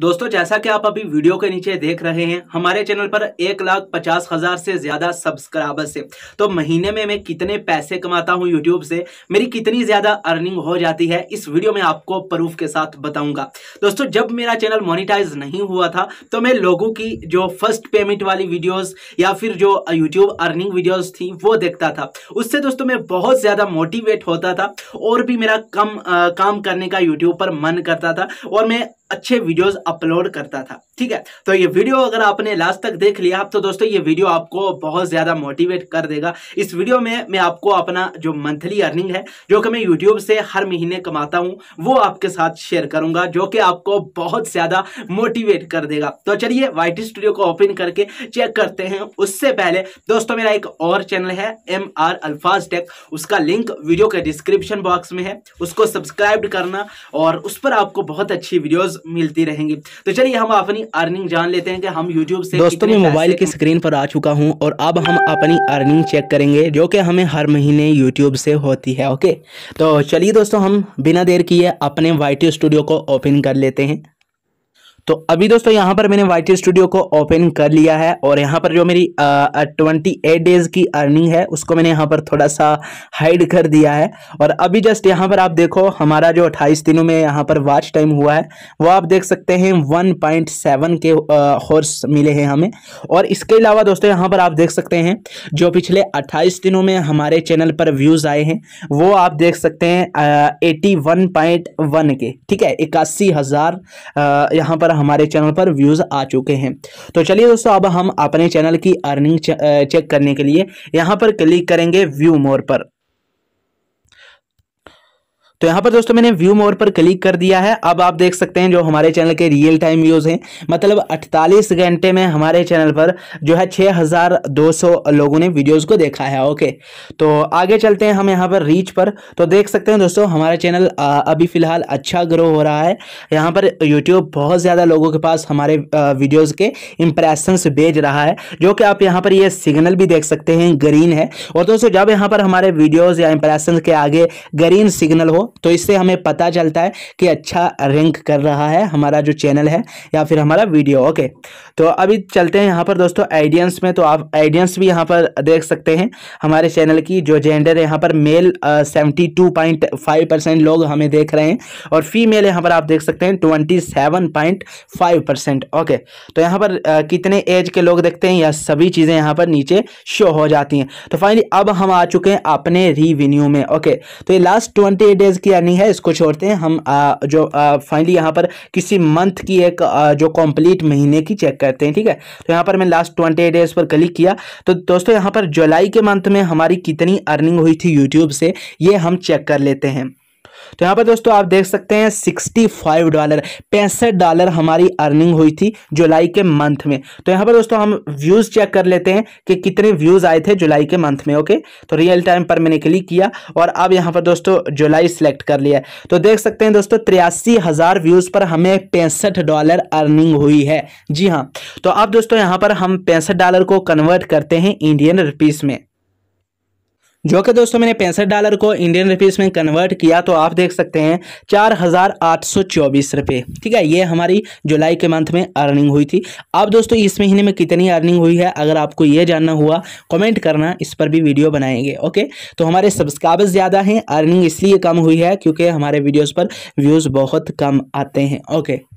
दोस्तों जैसा कि आप अभी वीडियो के नीचे देख रहे हैं हमारे चैनल पर एक लाख पचास हजार से ज्यादा सब्सक्राइबर्स है तो महीने में मैं कितने पैसे कमाता हूं यूट्यूब से मेरी कितनी ज्यादा अर्निंग हो जाती है इस वीडियो में आपको प्रूफ के साथ बताऊंगा दोस्तों जब मेरा चैनल मोनिटाइज नहीं हुआ था तो मैं लोगों की जो फर्स्ट पेमेंट वाली वीडियोज या फिर जो यूट्यूब अर्निंग वीडियोज थी वो देखता था उससे दोस्तों में बहुत ज्यादा मोटिवेट होता था और भी मेरा कम काम करने का यूट्यूब पर मन करता था और मैं अच्छे वीडियोस अपलोड करता था ठीक है तो ये वीडियो अगर आपने लास्ट तक देख लिया तो दोस्तों ये वीडियो आपको बहुत ज़्यादा मोटिवेट कर देगा इस वीडियो में मैं आपको अपना जो मंथली अर्निंग है जो कि मैं यूट्यूब से हर महीने कमाता हूँ वो आपके साथ शेयर करूंगा जो कि आपको बहुत ज़्यादा मोटिवेट कर देगा तो चलिए वाई स्टूडियो को ओपन करके चेक करते हैं उससे पहले दोस्तों मेरा एक और चैनल है एम आर अल्फाज टेक उसका लिंक वीडियो के डिस्क्रिप्शन बॉक्स में है उसको सब्सक्राइब करना और उस पर आपको बहुत अच्छी वीडियोज़ मिलती रहेंगी तो चलिए हम अपनी अर्निंग जान लेते हैं कि हम यूट्यूब से दोस्तों मैं मोबाइल की स्क्रीन पर आ चुका हूँ और अब हम अपनी अर्निंग चेक करेंगे जो कि हमें हर महीने यूट्यूब से होती है ओके तो चलिए दोस्तों हम बिना देर किए अपने वाई स्टूडियो को ओपन कर लेते हैं तो अभी दोस्तों यहां पर मैंने वाई स्टूडियो को ओपन कर लिया है और यहां पर जो मेरी ट्वेंटी एट डेज की अर्निंग है उसको मैंने यहाँ पर थोड़ा सा हाइड कर दिया है और अभी जस्ट यहां पर आप देखो हमारा जो अट्ठाईस दिनों में यहाँ पर वाच टाइम हुआ है वो आप देख सकते हैं one point seven K hours मिले हैं हमें और इसके अलावा दोस्तों यहाँ पर आप देख सकते हैं जो पिछले अट्ठाईस दिनों में हमारे चैनल पर व्यूज़ आए हैं वो आप देख सकते हैं एटी वन पॉइंट वन के ठीक है इक्यासी हज़ार यहाँ पर हमारे चैनल पर व्यूज़ आ चुके हैं तो चलिए दोस्तों अब हम अपने चैनल की अर्निंग चेक करने के लिए यहाँ पर क्लिक करेंगे व्यू मोर पर तो यहाँ पर दोस्तों मैंने व्यू मोर पर क्लिक कर दिया है अब आप देख सकते हैं जो हमारे चैनल के रियल टाइम व्यूज़ हैं मतलब 48 घंटे में हमारे चैनल पर जो है 6200 लोगों ने वीडियोस को देखा है ओके तो आगे चलते हैं हम यहाँ पर रीच पर तो देख सकते हैं दोस्तों हमारा चैनल अभी फ़िलहाल अच्छा ग्रो हो रहा है यहाँ पर यूट्यूब बहुत ज़्यादा लोगों के पास हमारे वीडियोज़ के इम्प्रेशंस भेज रहा है जो कि आप यहाँ पर ये यह सिग्नल भी देख सकते हैं ग्रीन है और दोस्तों जब यहाँ पर हमारे वीडियोज़ या इम्प्रेशन के आगे ग्रीन सिग्नल हो तो इससे हमें पता चलता है कि अच्छा रैंक कर रहा है हमारा जो चैनल है या फिर हमारा वीडियो ओके तो अभी चलते हैं यहाँ पर दोस्तों आइडियंस में तो आप आइडियंस भी यहाँ पर देख सकते हैं हमारे चैनल की जो जेंडर है यहाँ पर male seventy two point five percent लोग हमें देख रहे हैं और फीमेल यहाँ पर आप देख सकते हैं twenty seven point five percent okay तो यहाँ पर आ, कितने एज के लोग देखते हैं या सभी चीज़ें यहाँ पर नीचे शो हो जाती हैं तो फाइनली अब हम आ चुके हैं अपने रिवेन्यू में ओके तो ये लास्ट ट्वेंटी डेज की अर्निंग है इसको छोड़ते हैं हम आ, जो फाइनली यहाँ पर किसी मंथ की एक आ, जो कंप्लीट महीने की चेक करते हैं ठीक है तो यहाँ पर मैं लास्ट ट्वेंटी डेज पर क्लिक किया तो दोस्तों यहाँ पर जुलाई के मंथ में हमारी कितनी अर्निंग हुई थी यूट्यूब से ये हम चेक कर लेते हैं तो यहाँ पर दोस्तों आप देख सकते हैं सिक्सटी फाइव डॉलर पैंसठ डॉलर हमारी अर्निंग हुई थी जुलाई के मंथ में तो यहाँ पर दोस्तों हम व्यूज़ चेक कर लेते हैं कि कितने व्यूज़ आए थे जुलाई के मंथ में ओके तो रियल टाइम पर मैंने क्लिक किया और अब यहाँ पर दोस्तों जुलाई सेलेक्ट कर लिया तो देख सकते हैं दोस्तों तिरासी हज़ार व्यूज़ पर हमें पैंसठ डॉलर अर्निंग हुई है जी हाँ तो अब दोस्तों यहाँ पर हम पैंसठ डॉलर को कन्वर्ट करते हैं इंडियन रुपीज़ में जो कि दोस्तों मैंने पैंसठ डॉलर को इंडियन रुपीस में कन्वर्ट किया तो आप देख सकते हैं चार हज़ार आठ सौ चौबीस रुपये ठीक है ये हमारी जुलाई के मंथ में अर्निंग हुई थी अब दोस्तों इस महीने में कितनी अर्निंग हुई है अगर आपको ये जानना हुआ कमेंट करना इस पर भी वीडियो बनाएंगे ओके तो हमारे सब्सक्राइबर्स ज़्यादा हैं अर्निंग इसलिए कम हुई है क्योंकि हमारे वीडियोज़ पर व्यूज़ बहुत कम आते हैं ओके